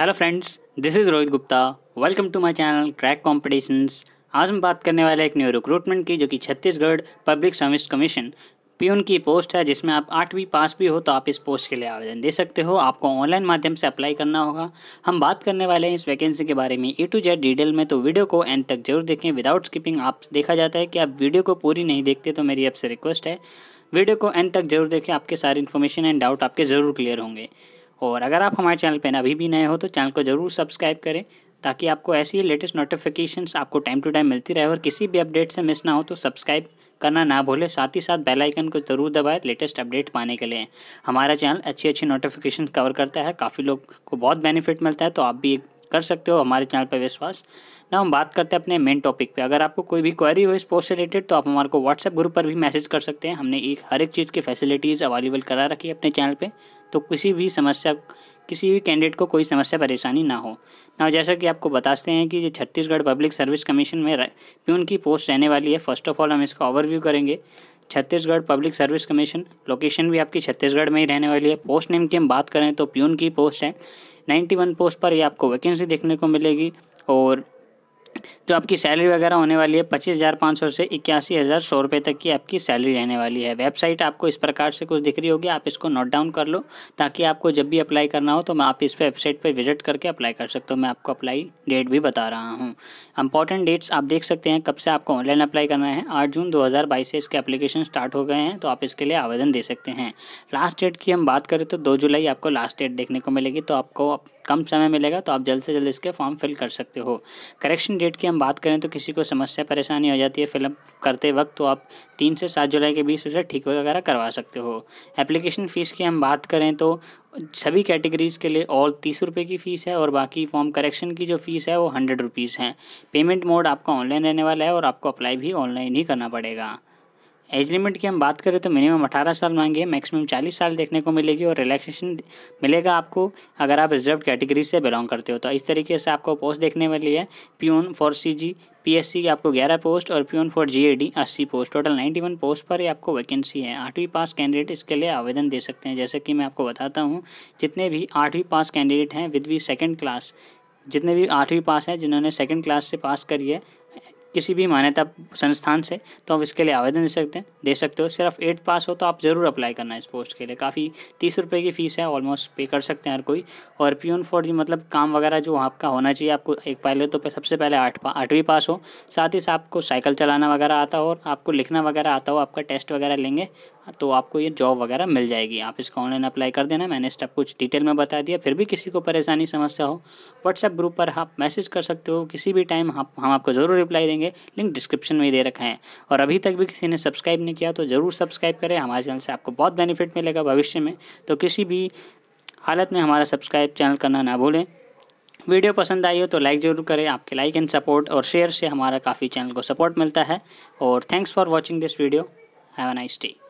hello friends this is Rohit Gupta welcome to my channel crack competitions आज हम बात करने वाले एक न्यू रिक्रूटमेंट की जो कि Chhattisgarh public service commission P की पोस्ट है जिसमें आप आठवीं पास भी हो तो आप इस पोस्ट के लिए आवेदन दे सकते हो आपको ऑनलाइन माध्यम से अप्लाई करना होगा हम बात करने वाले हैं इस वैकेंसी के बारे में ए टू जेड डिटेल में तो वीडियो को एंड तक जरूर देखें विदाउट स्किपिंग आप देखा जाता है कि आप वीडियो को पूरी नहीं देखते तो मेरी आपसे रिक्वेस्ट है वीडियो को एंड तक जरूर देखें आपके सारे इन्फॉर्मेशन एंड डाउट आपके ज़रूर क्लियर होंगे और अगर आप हमारे चैनल पर अभी भी नए हो तो चैनल को ज़रूर सब्सक्राइब करें ताकि आपको ऐसी लेटेस्ट नोटिफिकेशंस आपको टाइम टू टाइम मिलती रहे और किसी भी अपडेट से मिस ना हो तो सब्सक्राइब करना ना भूलें साथ ही साथ बेल आइकन को ज़रूर दबाएं लेटेस्ट अपडेट पाने के लिए हमारा चैनल अच्छी अच्छी नोटिफिकेशन कवर करता है काफ़ी लोग को बहुत बेनिफिट मिलता है तो आप भी कर सकते हो हमारे चैनल पर विश्वास ना हम बात करते हैं अपने मेन टॉपिक पे अगर आपको कोई भी क्वेरी हो इस पोस्ट से रिलेटेड तो आप हमारे को व्हाट्सएप ग्रुप पर भी मैसेज कर सकते हैं हमने एक हर एक चीज़ की फैसिलिटीज़ अवेलेबल करा रखी है अपने चैनल पर तो किसी भी समस्या किसी भी कैंडिडेट को कोई समस्या परेशानी ना हो ना जैसा कि आपको बताते हैं कि ये छत्तीसगढ़ पब्लिक सर्विस कमीशन में प्यून की पोस्ट रहने वाली है फर्स्ट ऑफ ऑल हम इसका ओवरव्यू करेंगे Chhattisgarh public service commission location भी आपकी छत्तीसगढ़ में ही रहने वाली है पोस्ट नेम की हम बात करें तो प्यून की पोस्ट है नाइन्टी पोस्ट पर ये आपको वैकेंसी देखने को मिलेगी और जो तो आपकी सैलरी वगैरह होने वाली है पच्चीस हज़ार पाँच सौ से इक्यासी हज़ार सौ रुपये तक की आपकी सैलरी रहने वाली है वेबसाइट आपको इस प्रकार से कुछ दिख रही होगी आप इसको नोट डाउन कर लो ताकि आपको जब भी अप्लाई करना हो तो मैं आप इस पर वेबसाइट पर विजिट करके अप्लाई कर सकते हो मैं आपको अप्लाई डेट भी बता रहा हूँ इंपॉर्टेंट डेट्स आप देख सकते हैं कब से आपको ऑनलाइन अप्लाई करना है आठ जून दो से इसके अप्लीकेशन स्टार्ट हो गए हैं तो आप इसके लिए आवेदन दे सकते हैं लास्ट डेट की हम बात करें तो दो जुलाई आपको लास्ट डेट देखने को मिलेगी तो आपको कम समय मिलेगा तो आप जल्द से जल्द इसके फॉर्म फिल कर सकते हो करेक्शन डेट की हम बात करें तो किसी को समस्या परेशानी हो जाती है फिलअप करते वक्त तो आप तीन से सात जुलाई के बीच उसे ठीक वगैरह करवा सकते हो एप्लीकेशन फ़ीस की हम बात करें तो सभी कैटेगरीज़ के लिए और तीस रुपये की फ़ीस है और बाकी फॉर्म करेक्शन की जो फ़ीस है वो हंड्रेड रुपीज़ हैं पेमेंट मोड आपका ऑनलाइन रहने वाला है और आपको अप्लाई भी ऑनलाइन ही करना पड़ेगा एज लिमिट की हम बात करें तो मिनिमम अठारह साल मांगे मैक्सिमम चालीस साल देखने को मिलेगी और रिलैक्सेशन मिलेगा आपको अगर आप रिजर्व कैटेगरी से बिलोंग करते हो तो इस तरीके से आपको पोस्ट देखने वाली है peon for C G P S की आपको 11 पोस्ट और peon for G A D अस्सी पोस्ट टोटल 91 पोस्ट पर ही आपको वैकेंसी है आठवीं पास कैंडिडेट इसके लिए आवेदन दे सकते हैं जैसे कि मैं आपको बताता हूँ जितने भी आठवीं पास कैंडिडेट हैं विद वी सेकेंड क्लास जितने भी आठवीं पास हैं जिन्होंने सेकेंड क्लास से पास करी है किसी भी मान्यता संस्थान से तो आप इसके लिए आवेदन दे सकते हैं दे सकते हो सिर्फ एट्थ पास हो तो आप ज़रूर अप्लाई करना इस पोस्ट के लिए काफ़ी तीस रुपये की फ़ीस है ऑलमोस्ट पे कर सकते हैं हर कोई और पी ओन फॉर जी मतलब काम वगैरह जो आपका होना चाहिए आपको एक पहले तो सबसे पहले आठ पा, आठवीं पास हो साथ ही साथ आपको साइकिल चलाना वगैरह आता हो और आपको लिखना वगैरह आता हो आपका टेस्ट वगैरह लेंगे तो आपको ये जॉब वगैरह मिल जाएगी आप इसका ऑनलाइन अप्लाई कर देना मैंने स्टेप कुछ डिटेल में बता दिया फिर भी किसी को परेशानी समस्या हो व्हाट्सएप ग्रुप पर आप मैसेज कर सकते हो किसी भी टाइम आप हम आपको ज़रूर रिप्लाई देंगे लिंक डिस्क्रिप्शन में दे रखा है और अभी तक भी किसी ने सब्सक्राइब नहीं किया तो ज़रूर सब्सक्राइब करें हमारे चैनल से आपको बहुत बेनिफिट मिलेगा भविष्य में तो किसी भी हालत में हमारा सब्सक्राइब चैनल करना ना भूलें वीडियो पसंद आई हो तो लाइक ज़रूर करें आपके लाइक एंड सपोर्ट और शेयर से हमारा काफ़ी चैनल को सपोर्ट मिलता है और thanks for watching this video have a nice day